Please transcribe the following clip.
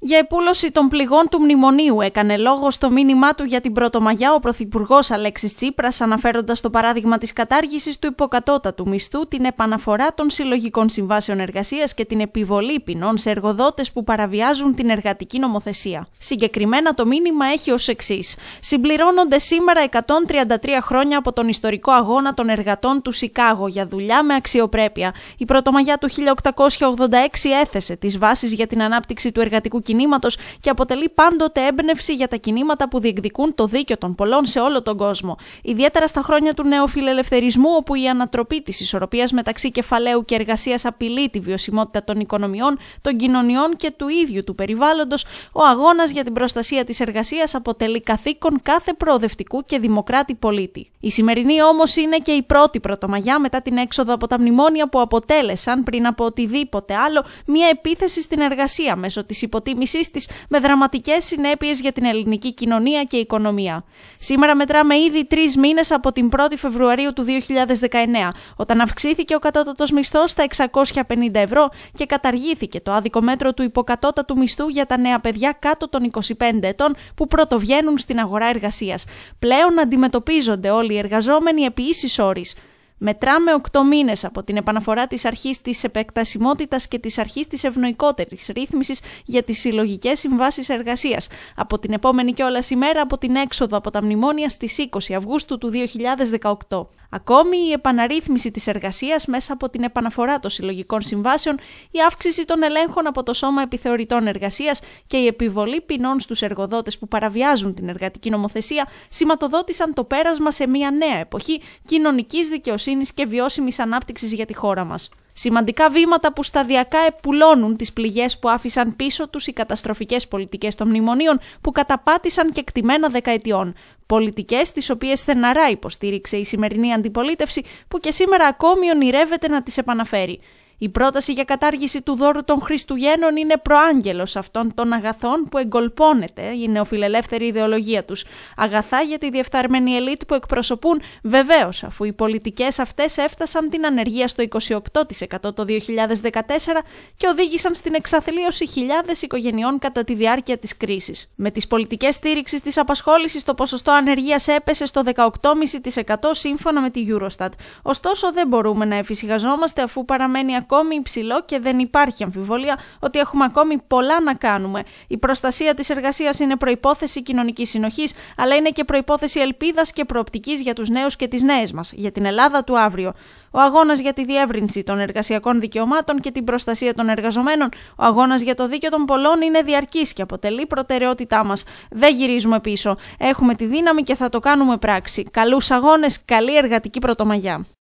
Για επούλωση των πληγών του μνημονίου έκανε λόγο στο μήνυμά του για την Πρωτομαγιά ο Πρωθυπουργός Αλέξης Τσίπρας, αναφέροντας το παράδειγμα της κατάργησης του υποκατώτατου μισθού, την επαναφορά των συλλογικών συμβάσεων εργασίας και την επιβολή ποινών σε εργοδότες που παραβιάζουν την εργατική νομοθεσία. Συγκεκριμένα το μήνυμα έχει ως εξής. Συμπληρώνονται σήμερα 133 χρόνια από τον ιστορικό αγώνα των εργατών του Σικάγο για δουλειά με αξιοπρέπεια. Η Πρωτομαγιά του 1886 έθεσε τις βάσεις για την ανάπτυξη του εργατικού κινήματος και αποτελεί πάντοτε έμπνευση για τα κινήματα που διεκδικούν το δίκαιο των πολλών σε όλο τον κόσμο. Ιδιαίτερα στα χρόνια του νεοφιλελευθερισμού, όπου η ανατροπή της ισορροπίας μεταξύ κεφαλαίου και εργασίας απειλεί τη βιωσιμότητα των οικονομιών, των κοινωνιών και του ίδιου του περιβάλλοντος, ο αγώνας για την προστασία της εργασίας αποτελεί καθήκον κάθε προοδευτικού και δημοκράτη πολίτη. Η σημερινή όμως είναι και η πρώτη πρωτομαγιά μετά την έξοδο από τα μνημόνια που αποτέλεσαν πριν από οτιδήποτε άλλο μια επίθεση στην εργασία μέσω της υποτίμησης με δραματικές συνέπειες για την ελληνική κοινωνία και οικονομία. Σήμερα μετράμε ήδη τρεις μήνες από την 1η Φεβρουαρίου του 2019, όταν αυξήθηκε ο κατώτατος μισθός στα 650 ευρώ και καταργήθηκε το άδικο μέτρο του υποκατώτατου μισθού για τα νέα παιδιά κάτω των 25 ετών που πρωτοβγαίνουν στην αγορά εργασίας. Πλέον αντιμετωπίζονται όλοι οι εργαζόμενοι επί ίσης όρης. Μετράμε 8 μήνες από την επαναφορά της αρχής της επεκτασιμότητας και της αρχής της ευνοϊκότερης ρύθμισης για τις συλλογικές συμβάσεις εργασίας. Από την επόμενη κιόλας ημέρα από την έξοδο από τα μνημόνια στις 20 Αυγούστου του 2018. Ακόμη η επαναρρύθμιση της εργασίας μέσα από την επαναφορά των συλλογικών συμβάσεων, η αύξηση των ελέγχων από το Σώμα Επιθεωρητών Εργασίας και η επιβολή ποινών στους εργοδότες που παραβιάζουν την εργατική νομοθεσία σηματοδότησαν το πέρασμα σε μια νέα εποχή κοινωνικής δικαιοσύνης και βιώσιμης ανάπτυξης για τη χώρα μας. Σημαντικά βήματα που σταδιακά επουλώνουν τις πληγές που άφησαν πίσω τους οι καταστροφικές πολιτικές των μνημονίων που καταπάτησαν και κτημένα δεκαετιών. Πολιτικές τις οποίες στεναρά υποστήριξε η σημερινή αντιπολίτευση που και σήμερα ακόμη ονειρεύεται να τις επαναφέρει. Η πρόταση για κατάργηση του δώρου των Χριστουγέννων είναι προάγγελος αυτών των αγαθών που εγκολπώνεται η νεοφιλελεύθερη ιδεολογία τους. Αγαθά για τη διεφθαρμένη ελίτ που εκπροσωπούν βεβαίως, αφού οι πολιτικές αυτές έφτασαν την ανεργία στο 28% το 2014 και οδήγησαν στην εξαθλίωση χιλιάδες οικογενειών κατά τη διάρκεια της κρίσης. Με τις πολιτικές στήριξης της απασχόλησης το ποσοστό ανεργίας έπεσε στο 18,5% σύμφωνα με τη Eurostat. Ωστόσο δεν μπορούμε να εφησυχαζόμαστε αφού παραμένει ακόμη υψηλό και δεν υπάρχει αμφιβολία ότι έχουμε ακόμη πολλά να κάνουμε. Η προστασία της εργασίας είναι προπόθεση κοινωνικής συνοχής, αλλά είναι και προπόθεση ελπίδας και προοπτικής για τους νέους και τις νέες μας, για την Ελλάδα του αύριο. Ο αγώνας για τη διεύρυνση των εργασιακών δικαιωμάτων και την προστασία των εργαζομένων, ο αγώνας για το δίκαιο των πολλών είναι διαρκής και αποτελεί προτεραιότητά μας. Δεν γυρίζουμε πίσω. Έχουμε τη δύναμη και θα το κάνουμε πράξη. Καλούς αγώνες, καλή εργατική πρωτομαγιά.